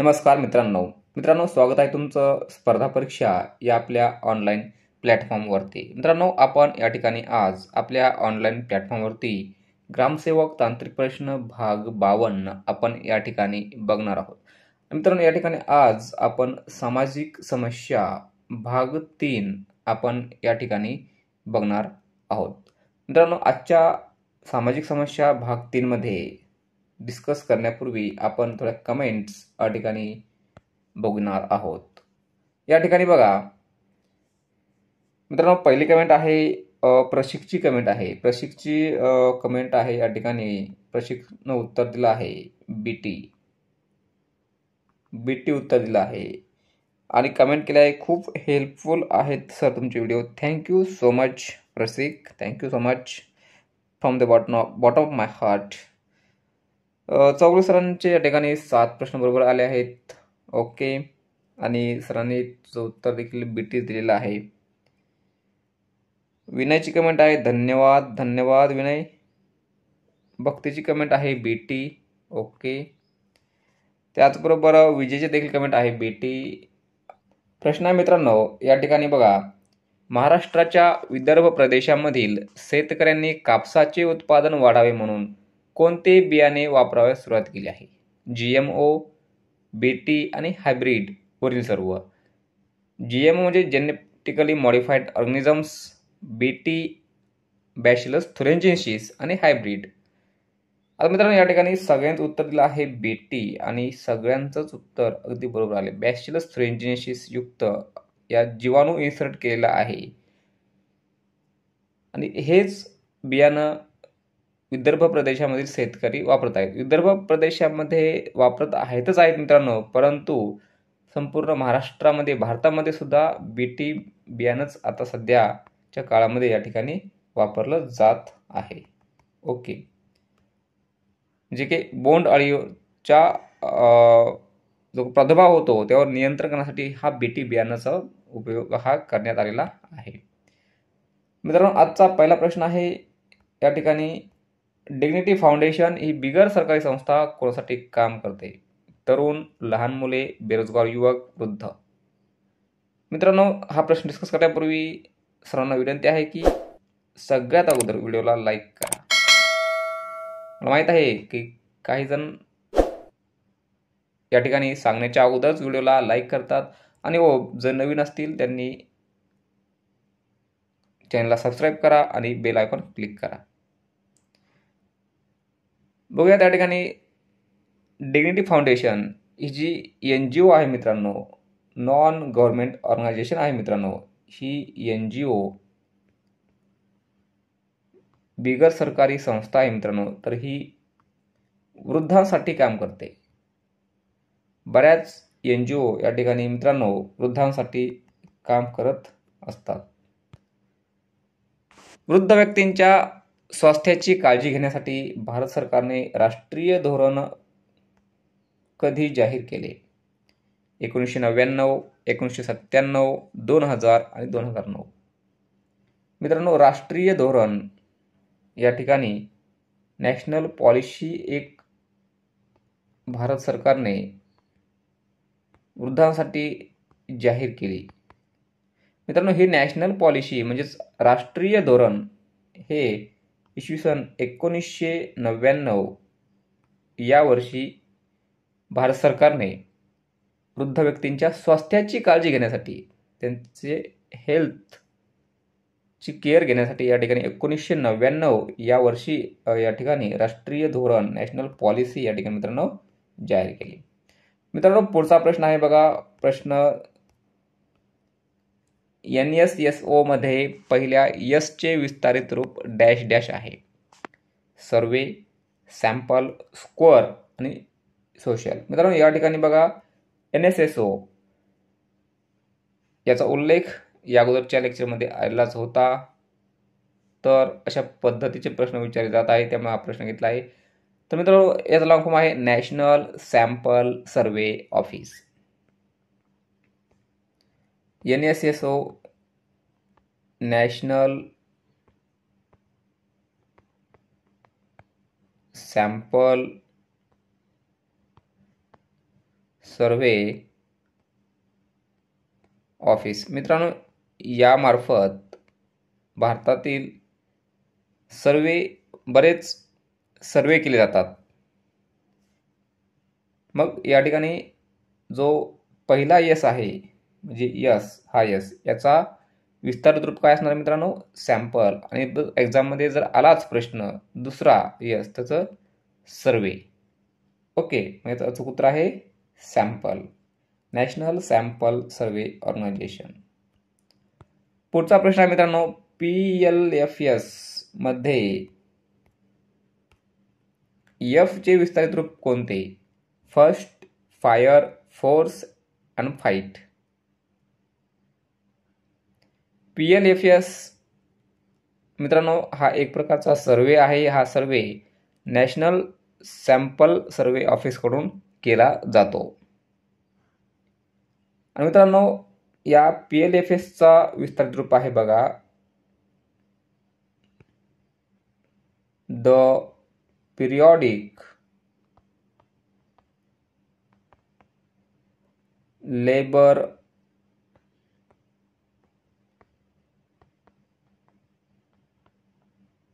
नमस्कार मित्रांनो मित्रांनो स्वागत आहे तुमचं स्पर्धा परीक्षा या आपल्या ऑनलाईन प्लॅटफॉर्मवरती मित्रांनो आपण या ठिकाणी आज आपल्या ऑनलाईन प्लॅटफॉर्मवरती ग्रामसेवक तांत्रिक प्रश्न भाग बावन्न आपण या ठिकाणी बघणार आहोत मित्रांनो या ठिकाणी आज आपण सामाजिक समस्या भाग तीन आपण या ठिकाणी बघणार आहोत मित्रांनो आजच्या सामाजिक समस्या भाग तीनमध्ये डिस्कस करण्यापूर्वी आपण थोड्या कमेंट्स या ठिकाणी बघणार आहोत या ठिकाणी बघा मित्रांनो पहिली कमेंट आहे प्रशिकची कमेंट आहे प्रशिकची कमेंट आहे या ठिकाणी प्रशिकनं उत्तर दिलं आहे बी टी बी टी उत्तर दिलं आहे आणि कमेंट केलं आहे खूप हेल्पफुल आहेत सर तुमचे व्हिडिओ थँक्यू सो मच प्रसिक thank you so much from the bottom of bottom of my heart चौघ सरांचे या ठिकाणी सात प्रश्न बरोबर आले आहेत ओके आणि सरांनी उत्तर देखील बीटीस दिलेलं आहे विनयची कमेंट आहे धन्यवाद धन्यवाद विनय भक्तीची कमेंट आहे बीटी ओके त्याचबरोबर विजयचे देखील कमेंट आहे बीटी प्रश्न प्रश्न मित्रांनो या ठिकाणी बघा महाराष्ट्राच्या विदर्भ प्रदेशामधील शेतकऱ्यांनी कापसाचे उत्पादन वाढावे म्हणून कोणते बियाणे वापराव्यास सुरुवात केली आहे जी एम ओ टी आणि हायब्रीड वरील सर्व जी एम ओ म्हणजे जेनेटिकली मॉडिफाईड ऑर्गनिझम्स बेटी बॅशलस थुरेंजेन्शिस आणि हायब्रिड आता मित्रांनो या ठिकाणी सगळ्यांचं उत्तर दिलं आहे बेटी आणि सगळ्यांचंच उत्तर अगदी बरोबर आले बॅशलस थुरेंजेन्शिस युक्त या जीवाणू इन्सर्ट केलेला आहे आणि हेच बियाणं विदर्भ प्रदेशामधील शेतकरी वापरत आहेत विदर्भ प्रदेशामध्ये वापरत आहेतच आहेत मित्रांनो परंतु संपूर्ण महाराष्ट्रामध्ये भारतामध्ये सुद्धा टी बियाणंच आता सध्याच्या काळामध्ये या ठिकाणी वापरलं जात आहे ओके जे काही बोंड अळीच्या जो प्रादुर्भाव होतो त्यावर नियंत्रण करण्यासाठी हा बीटी बियाणाचा उपयोग हा करण्यात आलेला आहे मित्रांनो आजचा पहिला प्रश्न आहे या ठिकाणी डिग्निटी फाउंडेशन ही बिगर सरकारी संस्था कोणासाठी काम करते तरुण लहान मुले बेरोजगार युवक वृद्ध मित्रांनो हा प्रश्न डिस्कस करण्यापूर्वी सर्वांना विनंती आहे की सगळ्यात अगोदर व्हिडिओला लाईक करा मला माहीत आहे की काही जण या ठिकाणी सांगण्याच्या अगोदरच व्हिडिओला लाईक करतात आणि हो जर नवीन असतील त्यांनी चॅनलला सबस्क्राईब करा आणि बेल आयकॉन क्लिक करा बघूया त्या ठिकाणी डिग्निटी फाउंडेशन ही जी एन जी ओ आहे मित्रांनो नॉन गव्हर्नमेंट ऑर्गनायझेशन आहे मित्रांनो ही एन जी ओ बिगर सरकारी संस्था आहे मित्रांनो तर ही वृद्धांसाठी काम करते बऱ्याच एन जी ओ या ठिकाणी मित्रांनो वृद्धांसाठी काम करत असतात वृद्ध व्यक्तींच्या स्वास्थ्याची काळजी घेण्यासाठी भारत सरकारने राष्ट्रीय धोरण कधी जाहीर केले एकोणीसशे नव्याण्णव एकोणीसशे सत्त्याण्णव दोन हजार आणि दोन हजार नऊ मित्रांनो राष्ट्रीय धोरण या ठिकाणी नॅशनल पॉलिसी एक भारत सरकारने वृद्धांसाठी जाहीर केली मित्रांनो ही नॅशनल पॉलिसी म्हणजेच राष्ट्रीय धोरण हे इसवी सन एकोणीसशे नव्याण्णव या वर्षी भारत सरकारने वृद्ध व्यक्तींच्या स्वास्थ्याची काळजी घेण्यासाठी त्यांचे हेल्थ ची केअर घेण्यासाठी या ठिकाणी एकोणीसशे नव्याण्णव या वर्षी या ठिकाणी राष्ट्रीय धोरण नॅशनल पॉलिसी या ठिकाणी मित्रांनो जाहीर केली मित्रांनो पुढचा प्रश्न आहे बघा प्रश्न एन एस एस ओमध्ये पहिल्या यसचे विस्तारित रूप डॅश डॅश आहे सर्वे सॅम्पल स्कोअर आणि सोशल मित्रांनो या ठिकाणी बघा एन एस एस ओ याचा उल्लेख या अगोदरच्या लेक्चरमध्ये आलेलाच होता तर अशा पद्धतीचे प्रश्न विचारले जात आहे त्यामुळे हा प्रश्न घेतला आहे तर मित्रांनो याचा लॉंग फॉर्म आहे national sample survey office N S S O national sample survey office मित्रांनो यामार्फत भारतातील सर्वे बरेच सर्वे केले जातात मग या ठिकाणी जो पहिला यस आहे म्हणजे यस हा यस याचा विस्तारित रूप काय असणार मित्रांनो सॅम्पल आणि एक्झाममध्ये जर आलाच प्रश्न दुसरा यस त्याचं सर्वे ओके म्हणजे त्याचं उत्तर आहे sample national sample survey organisation पुढचा प्रश्न आहे मित्रांनो पी एल एफ एस मध्ये चे विस्तारित रूप कोणते first fire force and fight P L F S मित्रांनो हा एक प्रकारचा सर्वे आहे हा सर्वे नॅशनल सॅम्पल सर्वे ऑफिसकडून केला जातो आणि मित्रांनो या पी एल एफ एसचा विस्तारित रूप आहे बघा the periodic labour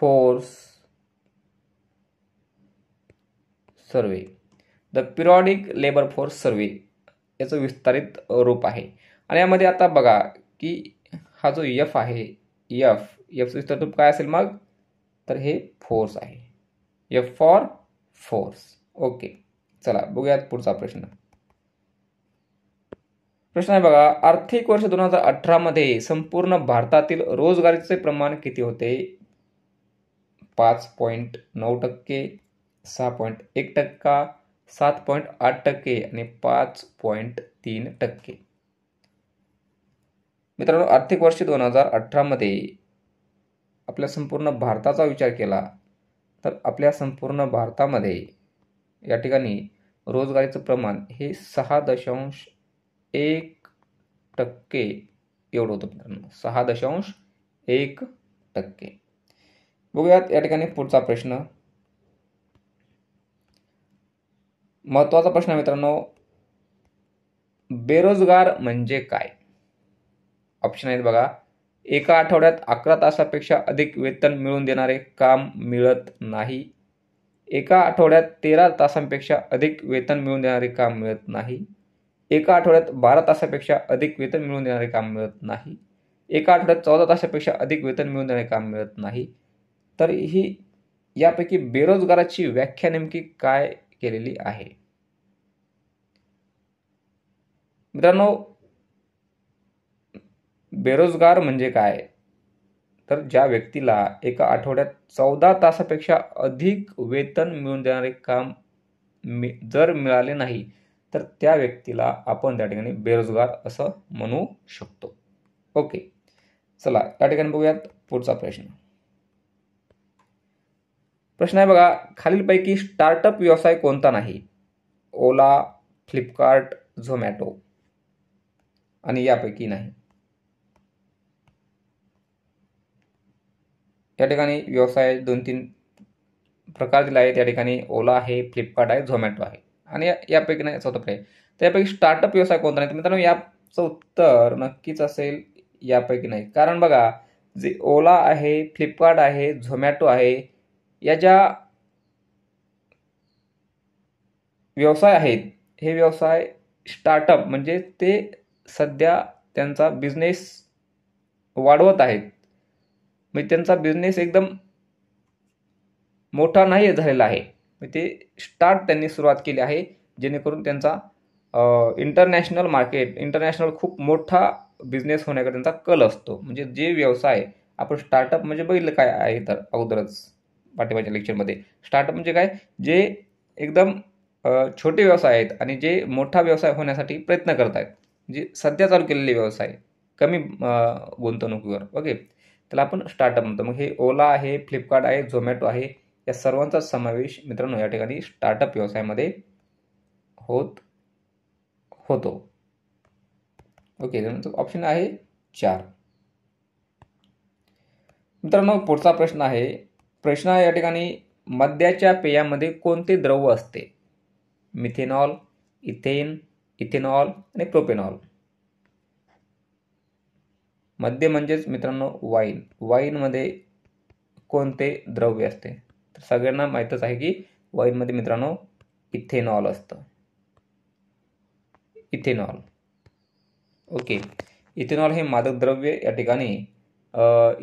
force survey the periodic labour force survey याचं विस्तारित रूप आहे आणि यामध्ये आता बघा की हा जो यफ आहे यफ यफ विस्तारित रूप काय असेल मग तर हे फोर्स आहे यफ फॉर फोर्स ओके चला बघूयात पुढचा प्रश्न प्रश्न आहे बघा आर्थिक वर्ष दोन हजार अठरामध्ये संपूर्ण भारतातील रोजगारीचे प्रमाण किती होते पाच पॉईंट नऊ टक्के सहा पॉईंट एक टक्का सात पॉईंट आठ टक्के आणि पाच पॉईंट तीन टक्के मित्रांनो आर्थिक वर्ष दोन हजार अठरामध्ये आपल्या संपूर्ण भारताचा विचार केला तर आपल्या संपूर्ण भारतामध्ये या ठिकाणी रोजगारीचं प्रमाण हे सहा दशांश एक टक्के एवढं होतं मित्रांनो सहा दशांश एक टक्के बघूयात या ठिकाणी पुढचा प्रश्न महत्त्वाचा प्रश्न मित्रांनो बेरोजगार म्हणजे काय ऑप्शन आहेत बघा एका आठवड्यात अकरा तासापेक्षा अधिक वेतन मिळून देणारे काम मिळत नाही एका आठवड्यात तेरा तासांपेक्षा अधिक वेतन मिळून देणारे काम मिळत नाही एका आठवड्यात बारा तासापेक्षा अधिक वेतन मिळून देणारे काम मिळत नाही एका आठवड्यात चौदा तासापेक्षा अधिक वेतन मिळून देणारे काम मिळत नाही तर ही यापैकी बेरोजगाराची व्याख्या नेमकी काय केलेली आहे मित्रांनो बेरोजगार म्हणजे काय तर ज्या व्यक्तीला एका आठवड्यात चौदा तासापेक्षा अधिक वेतन मिळून देणारे काम जर मिळाले नाही तर त्या व्यक्तीला आपण त्या ठिकाणी बेरोजगार असं म्हणू शकतो ओके चला त्या ठिकाणी बघूयात पुढचा प्रश्न प्रश्न आहे बघा खालीलपैकी स्टार्टअप व्यवसाय कोणता नाही ओला फ्लिपकार्ट झोमॅटो आणि यापैकी नाही या ठिकाणी व्यवसाय दोन तीन प्रकार दिला आहे त्या ठिकाणी ओला आहे फ्लिपकार्ट आहे झोमॅटो आहे आणि यापैकी नाही चौथा पर्याय तर यापैकी स्टार्टअप व्यवसाय कोणता नाही तर मित्रांनो याचं उत्तर नक्कीच असेल यापैकी नाही कारण बघा जे ओला आहे फ्लिपकार्ट आहे झोमॅटो आहे या ज्या व्यवसाय आहेत हे व्यवसाय स्टार्टअप म्हणजे ते सध्या त्यांचा बिझनेस वाढवत आहेत म्हणजे त्यांचा बिझनेस एकदम मोठा नाही झालेला आहे मग म्हणजे ते स्टार्ट त्यांनी सुरुवात केली आहे जेणेकरून त्यांचा इंटरनॅशनल मार्केट इंटरनॅशनल खूप मोठा बिझनेस होण्याकडे त्यांचा कल असतो म्हणजे जे व्यवसाय आपण स्टार्टअप म्हणजे बघितलं काय आहे तर अगोदरच पाठीमागच्या लेक्चरमध्ये स्टार्टअप म्हणजे काय जे एकदम छोटे व्यवसाय आहेत आणि जे मोठा व्यवसाय होण्यासाठी प्रयत्न करत आहेत जे सध्या चालू केलेले व्यवसाय कमी गुंतवणुकीवर ओके त्याला आपण स्टार्टअप म्हणतो मग हे ओला आहे फ्लिपकार्ट आहे झोमॅटो आहे या सर्वांचा समावेश मित्रांनो या ठिकाणी स्टार्टअप व्यवसायामध्ये होत होतो ओके त्यानंतर ऑप्शन आहे चार मित्रांनो पुढचा प्रश्न आहे प्रश्न या ठिकाणी मद्याच्या पेयामध्ये कोणते द्रव्य असते मिथेनॉल इथेन इथेनॉल आणि प्रोपेनॉल मद्य म्हणजेच मित्रांनो वाईन वाईनमध्ये कोणते द्रव्य असते तर सगळ्यांना माहीतच आहे की वाईनमध्ये मित्रांनो इथेनॉल असतं इथेनॉल ओके इथेनॉल हे मादक द्रव्य या ठिकाणी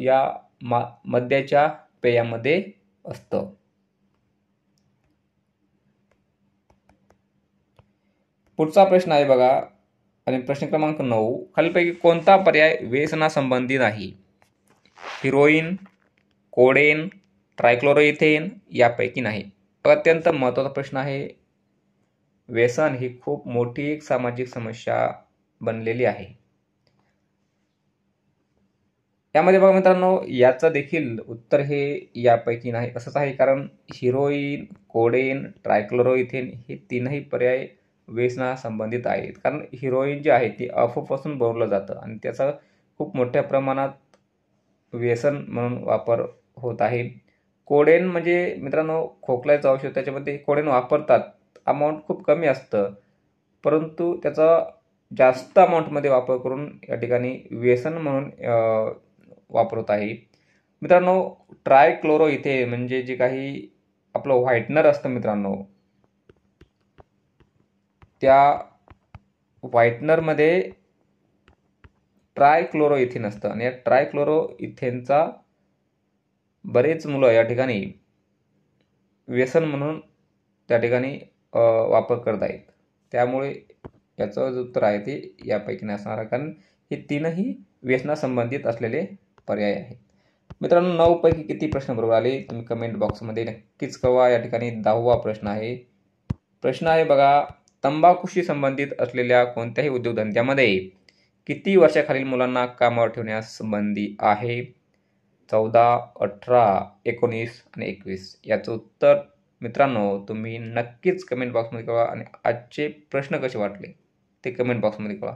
या मा मद्याच्या पेयामध्ये असतं पुढचा प्रश्न आहे बघा आणि प्रश्न क्रमांक नऊ खालीपैकी कोणता पर्याय व्यसनासंबंधी नाही हिरोईन कोडेन ट्रायक्लोरोइथेन यापैकी नाही अत्यंत महत्त्वाचा प्रश्न आहे व्यसन ही खूप मोठी एक सामाजिक समस्या बनलेली आहे यामध्ये बघा मित्रांनो याचं देखील उत्तर हे यापैकी नाही असंच आहे कारण हिरोईन कोडेन ट्रायक्लोरोइथेन हे तीनही पर्याय व्यसनासंबंधित संबंधित आहेत कारण हिरोईन जे आहे ती अफपासून बनवलं जातं आणि त्याचा खूप मोठ्या प्रमाणात व्यसन म्हणून वापर होत आहे कोडेन म्हणजे मित्रांनो खोकल्याचं औषध त्याच्यामध्ये कोडेन वापरतात अमाऊंट खूप कमी असतं परंतु त्याचा जास्त अमाऊंटमध्ये वापर करून या ठिकाणी व्यसन म्हणून वापरत आहे मित्रांनो ट्रायक्लोरो क्लोरो इथे म्हणजे जे काही आपलं व्हाईटनर असतं मित्रांनो त्या व्हाईटनरमध्ये ट्राय क्लोरो इथेन असतं आणि या ट्रायक्लोरो इथेनचा बरेच मुलं या ठिकाणी व्यसन म्हणून त्या ठिकाणी वापर करत आहेत त्यामुळे याचं उत्तर आहे ते यापैकी नसणार कारण हे तीनही व्यसनासंबंधित असलेले पर्याय आहे मित्रांनो नऊपैकी किती प्रश्न बरोबर आले तुम्ही कमेंट बॉक्समध्ये नक्कीच कळवा या ठिकाणी दहावा प्रश्न आहे प्रश्न आहे बघा तंबाखूशी संबंधित असलेल्या कोणत्याही उद्योगधंद्यामध्ये किती वर्षाखालील मुलांना कामावर ठेवण्यास संबंधी आहे चौदा अठरा एकोणीस आणि एकवीस याचं उत्तर मित्रांनो तुम्ही नक्कीच कमेंट बॉक्समध्ये कळवा आणि आजचे प्रश्न कसे वाटले ते कमेंट बॉक्समध्ये कळवा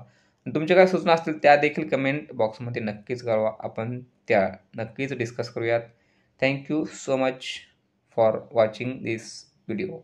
तुमच्या काय सूचना असतील त्या देखील कमेंट बॉक्समध्ये नक्कीच कळवा आपण त्या नक्कीच डिस्कस करूयात thank you so much for watching this video